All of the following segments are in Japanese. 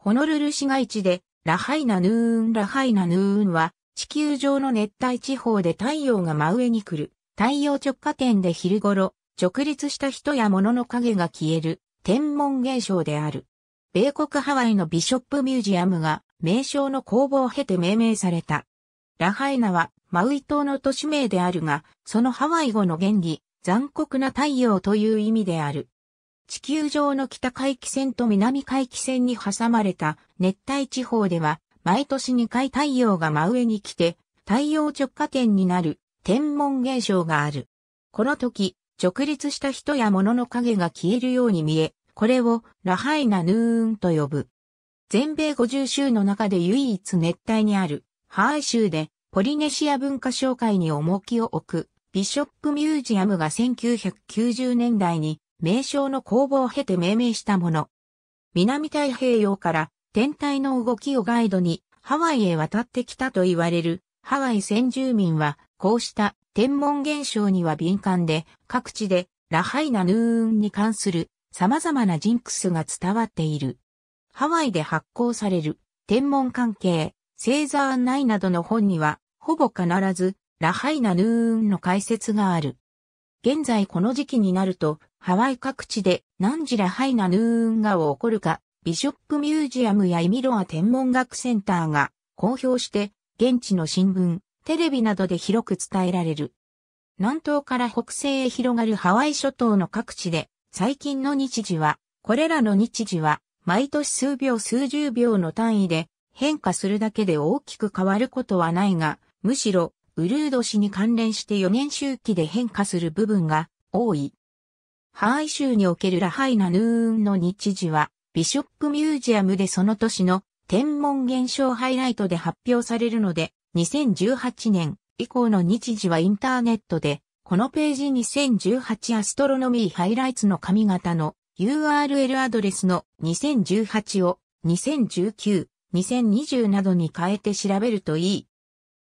ホノルル市街地で、ラハイナヌーンラハイナヌーンは、地球上の熱帯地方で太陽が真上に来る、太陽直下点で昼頃、直立した人や物の影が消える、天文現象である。米国ハワイのビショップミュージアムが、名称の工房を経て命名された。ラハイナは、マウイ島の都市名であるが、そのハワイ語の原理、残酷な太陽という意味である。地球上の北回帰線と南回帰線に挟まれた熱帯地方では、毎年2回太陽が真上に来て、太陽直下点になる天文現象がある。この時、直立した人や物の影が消えるように見え、これをラハイナヌーンと呼ぶ。全米50州の中で唯一熱帯にあるハワイ州でポリネシア文化紹介に重きを置くビショップミュージアムが1990年代に名称の公募を経て命名したもの。南太平洋から天体の動きをガイドにハワイへ渡ってきたと言われるハワイ先住民はこうした天文現象には敏感で各地でラハイナヌーンに関する様々なジンクスが伝わっている。ハワイで発行される天文関係、星座案内などの本にはほぼ必ずラハイナヌーンの解説がある。現在この時期になるとハワイ各地で何時らハイナヌーンガを起こるか、ビショップミュージアムやイミロア天文学センターが公表して、現地の新聞、テレビなどで広く伝えられる。南東から北西へ広がるハワイ諸島の各地で、最近の日時は、これらの日時は、毎年数秒数十秒の単位で変化するだけで大きく変わることはないが、むしろ、ウルード氏に関連して4年周期で変化する部分が多い。ハワイ州におけるラハイナヌーンの日時は、ビショップミュージアムでその年の天文現象ハイライトで発表されるので、2018年以降の日時はインターネットで、このページ2018アストロノミーハイライツの髪型の URL アドレスの2018を2019、2020などに変えて調べるといい。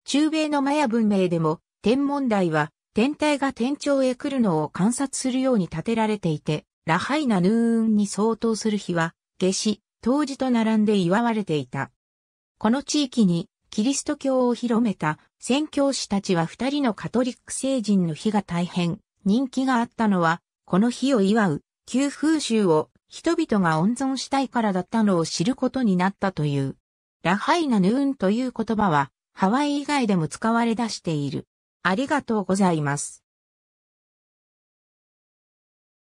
中米のマヤ文明でも天文台は天体が天頂へ来るのを観察するように建てられていて、ラハイナヌーンに相当する日は、夏至、冬至と並んで祝われていた。この地域にキリスト教を広めた宣教師たちは二人のカトリック聖人の日が大変人気があったのは、この日を祝う旧風習を人々が温存したいからだったのを知ることになったという。ラハイナヌーンという言葉はハワイ以外でも使われ出している。ありがとうございます。